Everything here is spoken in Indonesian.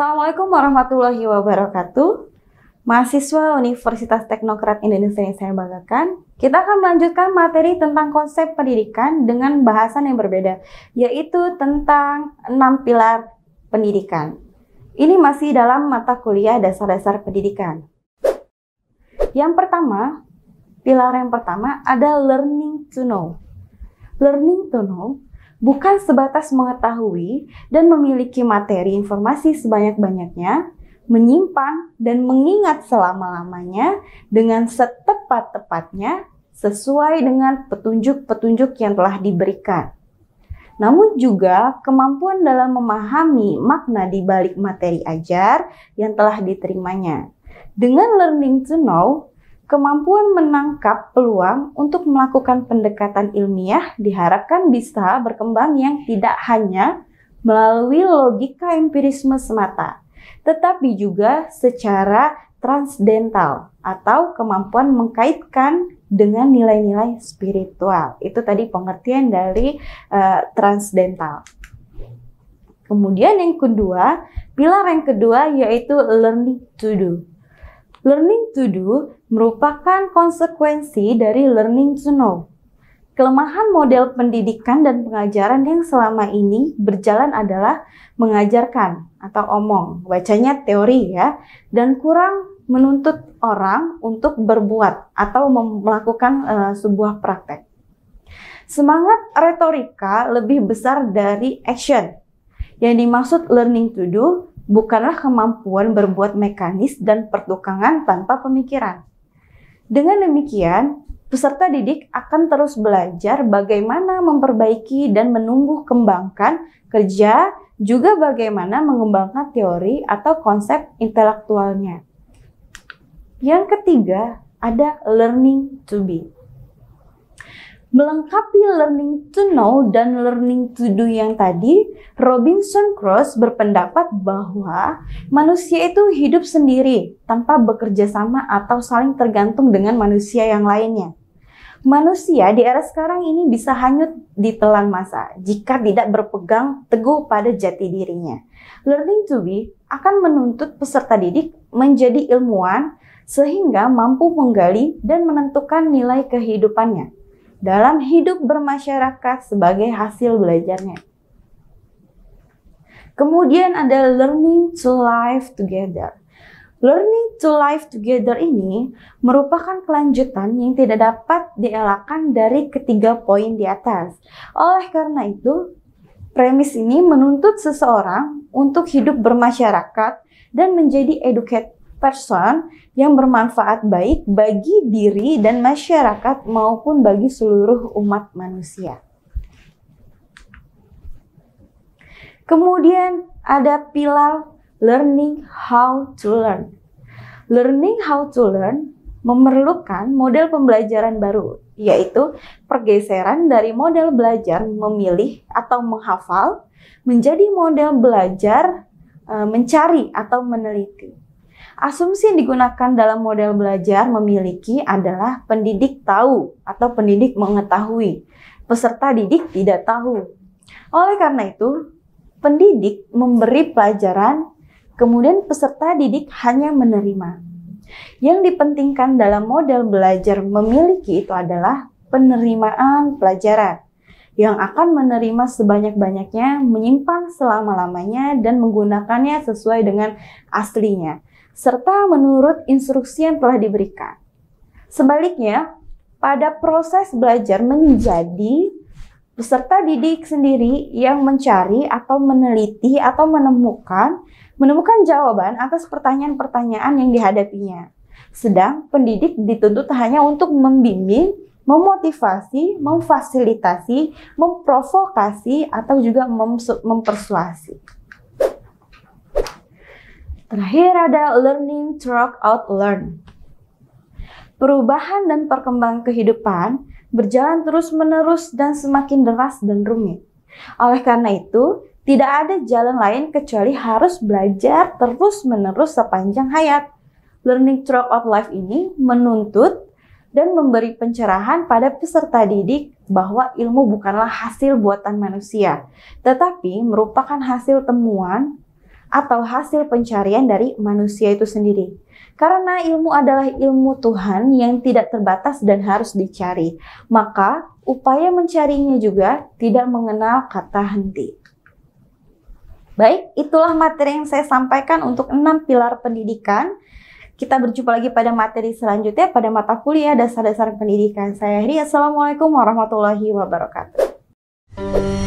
Assalamualaikum warahmatullahi wabarakatuh. Mahasiswa Universitas Teknokrat Indonesia yang saya banggakan, kita akan melanjutkan materi tentang konsep pendidikan dengan bahasan yang berbeda, yaitu tentang enam pilar pendidikan. Ini masih dalam mata kuliah dasar-dasar pendidikan. Yang pertama, pilar yang pertama ada learning to know. Learning to know bukan sebatas mengetahui dan memiliki materi informasi sebanyak-banyaknya, menyimpan dan mengingat selama-lamanya dengan setepat-tepatnya sesuai dengan petunjuk-petunjuk yang telah diberikan. Namun juga kemampuan dalam memahami makna di balik materi ajar yang telah diterimanya. Dengan learning to know, Kemampuan menangkap peluang untuk melakukan pendekatan ilmiah diharapkan bisa berkembang yang tidak hanya melalui logika empirisme semata, tetapi juga secara transdental atau kemampuan mengkaitkan dengan nilai-nilai spiritual. Itu tadi pengertian dari uh, transdental. Kemudian yang kedua, pilar yang kedua yaitu learning to do. Learning to do merupakan konsekuensi dari learning to know. Kelemahan model pendidikan dan pengajaran yang selama ini berjalan adalah mengajarkan atau omong, bacanya teori ya, dan kurang menuntut orang untuk berbuat atau melakukan uh, sebuah praktek. Semangat retorika lebih besar dari action. Yang dimaksud learning to do bukanlah kemampuan berbuat mekanis dan pertukangan tanpa pemikiran. Dengan demikian, peserta didik akan terus belajar bagaimana memperbaiki dan menumbuh kembangkan kerja, juga bagaimana mengembangkan teori atau konsep intelektualnya. Yang ketiga, ada learning to be. Melengkapi learning to know dan learning to do yang tadi, Robinson Cross berpendapat bahwa manusia itu hidup sendiri tanpa bekerja sama atau saling tergantung dengan manusia yang lainnya. Manusia di era sekarang ini bisa hanyut di telan masa jika tidak berpegang teguh pada jati dirinya. Learning to be akan menuntut peserta didik menjadi ilmuwan sehingga mampu menggali dan menentukan nilai kehidupannya dalam hidup bermasyarakat sebagai hasil belajarnya. Kemudian ada learning to live together. Learning to live together ini merupakan kelanjutan yang tidak dapat dielakkan dari ketiga poin di atas. Oleh karena itu, premis ini menuntut seseorang untuk hidup bermasyarakat dan menjadi educate, person yang bermanfaat baik bagi diri dan masyarakat maupun bagi seluruh umat manusia. Kemudian ada pilar learning how to learn. Learning how to learn memerlukan model pembelajaran baru, yaitu pergeseran dari model belajar memilih atau menghafal menjadi model belajar eh, mencari atau meneliti. Asumsi yang digunakan dalam model belajar memiliki adalah pendidik tahu atau pendidik mengetahui. Peserta didik tidak tahu. Oleh karena itu, pendidik memberi pelajaran, kemudian peserta didik hanya menerima. Yang dipentingkan dalam model belajar memiliki itu adalah penerimaan pelajaran yang akan menerima sebanyak-banyaknya, menyimpan selama-lamanya, dan menggunakannya sesuai dengan aslinya serta menurut instruksi yang telah diberikan. Sebaliknya, pada proses belajar menjadi peserta didik sendiri yang mencari atau meneliti atau menemukan menemukan jawaban atas pertanyaan-pertanyaan yang dihadapinya. Sedang pendidik dituntut hanya untuk membimbing, memotivasi, memfasilitasi, memprovokasi atau juga mempersuasi. Terakhir ada learning throughout learn. Perubahan dan perkembangan kehidupan berjalan terus-menerus dan semakin deras dan rumit. Oleh karena itu, tidak ada jalan lain kecuali harus belajar terus-menerus sepanjang hayat. Learning throughout life ini menuntut dan memberi pencerahan pada peserta didik bahwa ilmu bukanlah hasil buatan manusia, tetapi merupakan hasil temuan, atau hasil pencarian dari manusia itu sendiri. Karena ilmu adalah ilmu Tuhan yang tidak terbatas dan harus dicari, maka upaya mencarinya juga tidak mengenal kata henti. Baik, itulah materi yang saya sampaikan untuk enam pilar pendidikan. Kita berjumpa lagi pada materi selanjutnya pada mata kuliah dasar-dasar pendidikan. Saya Ria, Assalamualaikum warahmatullahi wabarakatuh.